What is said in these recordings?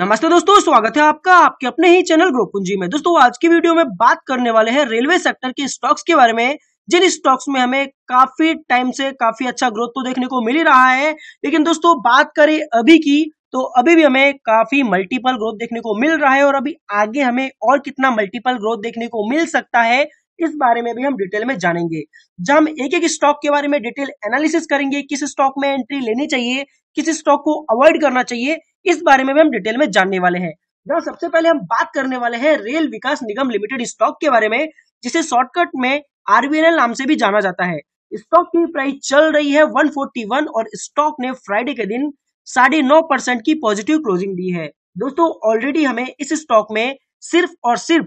नमस्ते दोस्तों स्वागत है आपका आपके अपने ही चैनल ग्रो पूंजी में दोस्तों आज की वीडियो में बात करने वाले हैं रेलवे सेक्टर के स्टॉक्स के बारे में जिन स्टॉक्स में हमें काफी टाइम से काफी अच्छा ग्रोथ तो देखने को मिल ही रहा है लेकिन दोस्तों बात करें अभी की तो अभी भी हमें काफी मल्टीपल ग्रोथ देखने को मिल रहा है और अभी आगे हमें और कितना मल्टीपल ग्रोथ देखने को मिल सकता है इस बारे में भी हम डिटेल में जानेंगे जब हम एक एक स्टॉक के बारे में डिटेल एनालिसिस करेंगे किस स्टॉक में एंट्री लेनी चाहिए किस स्टॉक को अवॉइड करना चाहिए इस बारे में भी हम डिटेल में जानने वाले हैं जहाँ सबसे पहले हम बात करने वाले हैं Rail Vikas Nigam Limited stock के बारे में जिसे शॉर्टकट में आरबीएनएल नाम से भी जाना जाता है स्टॉक की प्राइस चल रही है 141 और स्टॉक ने फ्राइडे के दिन साढ़े नौ परसेंट की पॉजिटिव क्लोजिंग दी है दोस्तों ऑलरेडी हमें इस स्टॉक में सिर्फ और सिर्फ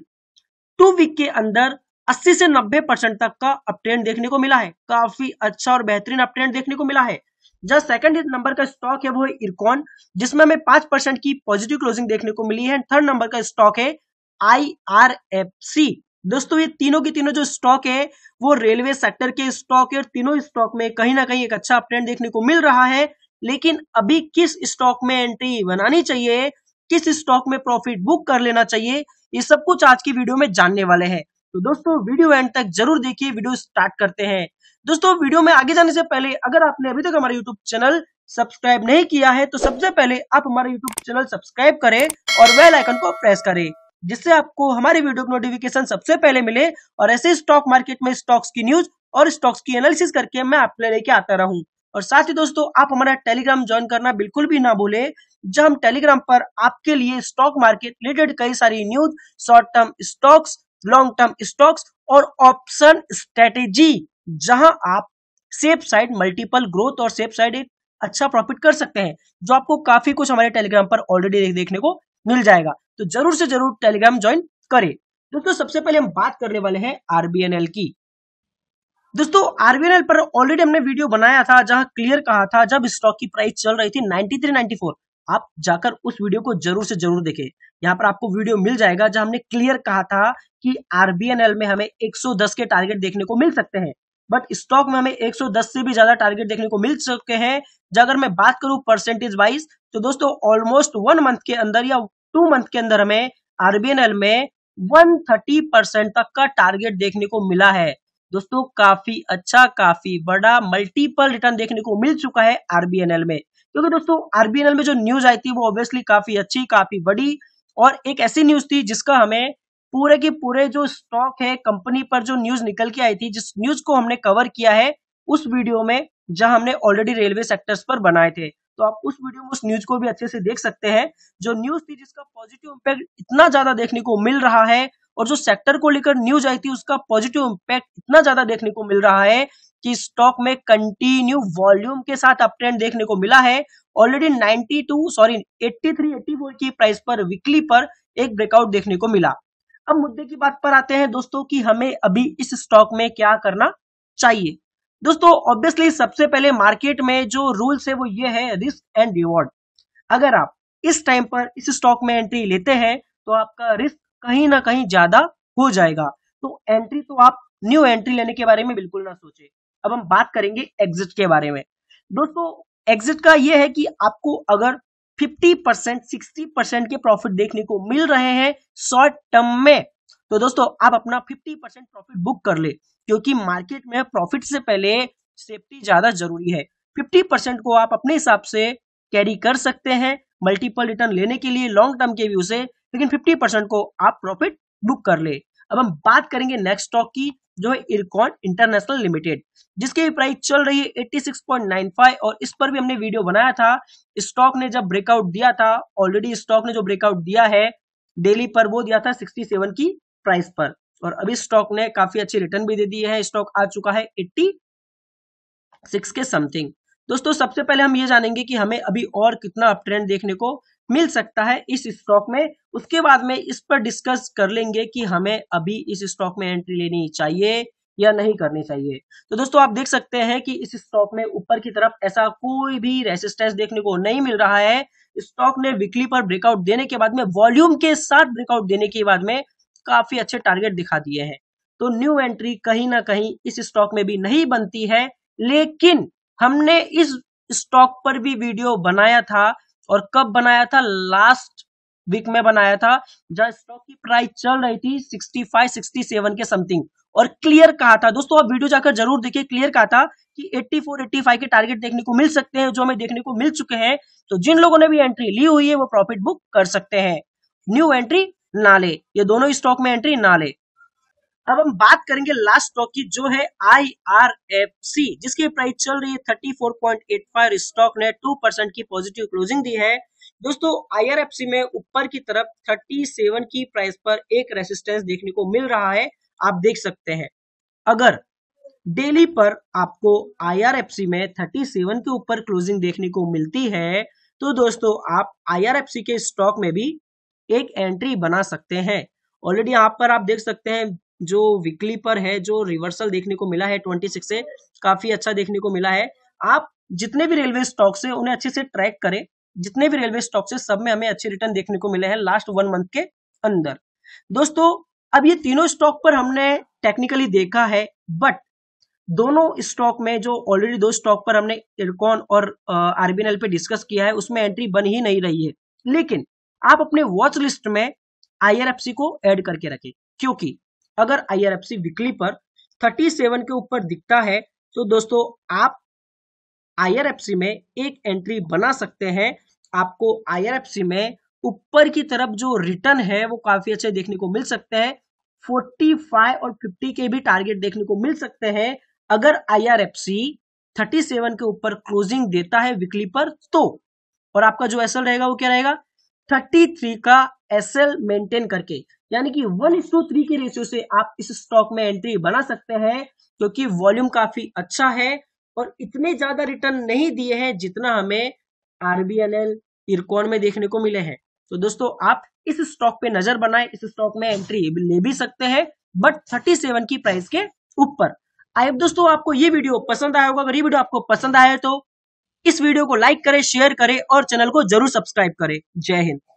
टू वीक के अंदर 80 से 90 परसेंट तक का अपट्रेंड देखने को मिला है काफी अच्छा और बेहतरीन अपट्रेंड देखने को मिला है जब सेकंड नंबर का स्टॉक है वो है इरकॉन जिसमें हमें पांच परसेंट की पॉजिटिव क्लोजिंग देखने को मिली है थर्ड नंबर का स्टॉक है आई आर एफ सी दोस्तों ये तीनों की तीनों जो स्टॉक है वो रेलवे सेक्टर के स्टॉक है और तीनों स्टॉक में कहीं ना कहीं एक अच्छा अपट्रेंड देखने को मिल रहा है लेकिन अभी किस स्टॉक में एंट्री बनानी चाहिए किस स्टॉक में प्रॉफिट बुक कर लेना चाहिए ये सब कुछ आज की वीडियो में जानने वाले हैं तो दोस्तों वीडियो एंड तक जरूर देखिए वीडियो स्टार्ट करते हैं दोस्तों वीडियो में आगे जाने से पहले अगर आपने अभी तक हमारे यूट्यूब चैनल सब्सक्राइब नहीं किया है तो सबसे पहले आप हमारे यूट्यूब चैनल सब्सक्राइब करें और वेल आइकन को प्रेस करें जिससे आपको हमारी वीडियो की नोटिफिकेशन सबसे पहले मिले और ऐसे स्टॉक मार्केट में स्टॉक्स की न्यूज और स्टॉक्स की एनालिसिस करके मैं आपके लेके आता रहूं और साथ ही दोस्तों आप हमारा टेलीग्राम ज्वाइन करना बिल्कुल भी ना भूले जहां हम टेलीग्राम पर आपके लिए स्टॉक मार्केट रिलेटेड कई सारी news short term stocks long term stocks और ऑप्शन स्ट्रेटेजी जहां आप सेफ साइड मल्टीपल ग्रोथ और सेफ साइड एक अच्छा प्रॉफिट कर सकते हैं जो आपको काफी कुछ हमारे टेलीग्राम पर ऑलरेडी देखने को मिल जाएगा तो जरूर से जरूर टेलीग्राम ज्वाइन करें दोस्तों सबसे पहले हम बात करने वाले हैं आरबीएनएल की दोस्तों आरबीएनएल पर ऑलरेडी हमने वीडियो बनाया था जहां क्लियर कहा था जब स्टॉक की प्राइस चल रही थी नाइनटी फोर आप जाकर उस वीडियो को जरूर से जरूर देखें यहाँ पर आपको वीडियो मिल जाएगा जहां हमने क्लियर कहा था कि आरबीएनएल में हमें 110 के टारगेट देखने को मिल सकते हैं बट स्टॉक में हमें 110 से भी ज्यादा टारगेट देखने को मिल चुके हैं जब अगर मैं बात करूं परसेंटेज वाइज तो दोस्तों ऑलमोस्ट वन मंथ के अंदर या टू मंथ के अंदर हमें आरबीएनएल में 130 परसेंट तक का टारगेट देखने को मिला है दोस्तों काफी अच्छा काफी बड़ा मल्टीपल रिटर्न देखने को मिल चुका है आरबीएनएल में क्योंकि दोस्तों आरबीएनएल में जो न्यूज आई थी वो ऑब्वियसली काफी अच्छी काफी बड़ी और एक ऐसी न्यूज थी जिसका हमें पूरे के पूरे जो स्टॉक है कंपनी पर जो न्यूज निकल के आई थी जिस न्यूज को हमने कवर किया है उस वीडियो में जहां हमने ऑलरेडी रेलवे सेक्टर्स पर बनाए थे तो आप उस वीडियो में उस न्यूज को भी अच्छे से देख सकते हैं जो न्यूज थी जिसका पॉजिटिव इम्पैक्ट इतना ज्यादा देखने को मिल रहा है और जो सेक्टर को लेकर न्यूज आई थी उसका पॉजिटिव इम्पैक्ट इतना ज्यादा देखने को मिल रहा है कि स्टॉक में कंटिन्यू वॉल्यूम के साथ अपट्रेंड देखने को मिला है ऑलरेडी 92 सॉरी 83 84 की प्राइस पर वीकली पर एक ब्रेकआउट देखने को मिला अब मुद्दे की बात पर आते हैं दोस्तों कि हमें अभी इस स्टॉक में क्या करना चाहिए दोस्तों ऑब्वियसली सबसे पहले मार्केट में जो रूल्स है वो ये है रिस्क एंड रिवॉर्ड अगर आप इस टाइम पर इस स्टॉक में एंट्री लेते हैं तो आपका रिस्क कहीं ना कहीं ज्यादा हो जाएगा तो एंट्री तो आप न्यू एंट्री लेने के बारे में बिल्कुल ना सोचे अब हम बात करेंगे एग्जिट के बारे में दोस्तों एग्जिट का यह है कि आपको अगर 50 परसेंट सिक्सटी परसेंट के प्रॉफिट देखने को मिल रहे हैं शॉर्ट टर्म में तो दोस्तों आप अपना 50 परसेंट प्रॉफिट बुक कर ले क्योंकि मार्केट में प्रॉफिट से पहले सेफ्टी ज्यादा जरूरी है 50 परसेंट को आप अपने हिसाब से कैरी कर सकते हैं मल्टीपल रिटर्न लेने के लिए लॉन्ग टर्म के व्यू से लेकिन फिफ्टी परसेंट को आप प्रॉफिट बुक कर ले अब हम बात करेंगे नेक्स्ट स्टॉक की जो है इरकॉन इंटरनेशनल लिमिटेड जिसकी भी प्राइस चल रही है 86.95 और इस पर भी हमने वीडियो बनाया था स्टॉक ने जब ब्रेकआउट दिया था ऑलरेडी स्टॉक ने जो ब्रेकआउट दिया है डेली पर वो दिया था 67 की प्राइस पर और अभी स्टॉक ने काफी अच्छे रिटर्न भी दे दिए हैं स्टॉक आ चुका है 86 के समथिंग दोस्तों सबसे पहले हम ये जानेंगे कि हमें अभी और कितना अपट्रेंड ट्रेंड देखने को मिल सकता है इस स्टॉक में उसके बाद में इस पर डिस्कस कर लेंगे कि हमें अभी इस स्टॉक में एंट्री लेनी चाहिए या नहीं करनी चाहिए तो दोस्तों आप देख सकते हैं कि इस स्टॉक में ऊपर की तरफ ऐसा कोई भी रेसिस्टेंस देखने को नहीं मिल रहा है स्टॉक ने वीकली पर ब्रेकआउट देने के बाद में वॉल्यूम के साथ ब्रेकआउट देने के बाद में काफी अच्छे टारगेट दिखा दिए हैं तो न्यू एंट्री कहीं ना कहीं इस स्टॉक में भी नहीं बनती है लेकिन हमने इस स्टॉक पर भी वीडियो बनाया था और कब बनाया था लास्ट वीक में बनाया था जहां स्टॉक की प्राइस चल रही थी 65 67 के समथिंग और क्लियर कहा था दोस्तों आप वीडियो जाकर जरूर देखिए क्लियर कहा था कि 84 85 के टारगेट देखने को मिल सकते हैं जो हमें देखने को मिल चुके हैं तो जिन लोगों ने भी एंट्री ली हुई है वो प्रॉफिट बुक कर सकते हैं न्यू एंट्री ना ले ये दोनों स्टॉक में एंट्री ना ले अब हम बात करेंगे लास्ट स्टॉक की जो है आई आर एफ सी जिसकी प्राइस चल रही है thirty four point eight five stock ने टू परसेंट की पॉजिटिव क्लोजिंग दी है दोस्तों आईआरएफसी में ऊपर की तरफ 37 की प्राइस पर एक रेसिस्टेंस देखने को मिल रहा है आप देख सकते हैं अगर डेली पर आपको आईआरएफसी में 37 के ऊपर क्लोजिंग देखने को मिलती है तो दोस्तों आप आईआरएफसी के स्टॉक में भी एक एंट्री बना सकते हैं ऑलरेडी यहाँ पर आप देख सकते हैं जो वीकली पर है जो रिवर्सल देखने को मिला है 26 से काफी अच्छा देखने को मिला है आप जितने भी रेलवे स्टॉक्स है उन्हें अच्छे से ट्रैक करें जितने भी रेलवे स्टॉक्स है सब में हमें अच्छे रिटर्न देखने को मिले हैं लास्ट वन मंथ के अंदर दोस्तों अब ये तीनों स्टॉक पर हमने टेक्निकली देखा है बट दोनों स्टॉक में जो ऑलरेडी दो स्टॉक पर हमने इरकॉन और आरबीएनएल पे डिस्कस किया है उसमें एंट्री बन ही नहीं रही है लेकिन आप अपने वॉच लिस्ट में आईआरएफसी को ऐड करके रखें क्योंकि अगर आईआरएफसी वीकली पर 37 के ऊपर दिखता है तो दोस्तों आप आईआरएफसी में एक एंट्री बना सकते हैं आपको आई में ऊपर की तरफ जो रिटर्न है वो काफी अच्छे देखने को मिल सकते हैं फोर्टी फाइव और फिफ्टी के भी टारगेट देखने को मिल सकते हैं अगर थर्टी 37 के ऊपर क्लोजिंग देता है वीकली पर तो और आपका जो एसएल रहेगा वो क्या रहेगा 33 का एसएल मेंटेन करके यानी कि वन इस टू थ्री के रेशियो से आप इस स्टॉक में एंट्री बना सकते हैं क्योंकि तो वॉल्यूम काफी अच्छा है और इतने ज्यादा रिटर्न नहीं दिए हैं जितना हमें आरबीएनएल इकोन में देखने को मिले हैं तो दोस्तों आप इस स्टॉक पे नजर बनाए इस स्टॉक में एंट्री ले भी सकते हैं बट सेवन की प्राइस के ऊपर आई दोस्तों आपको ये वीडियो पसंद आया होगा अगर ये वीडियो आपको पसंद आया तो इस वीडियो को लाइक करें शेयर करें और चैनल को जरूर सब्सक्राइब करें जय हिंद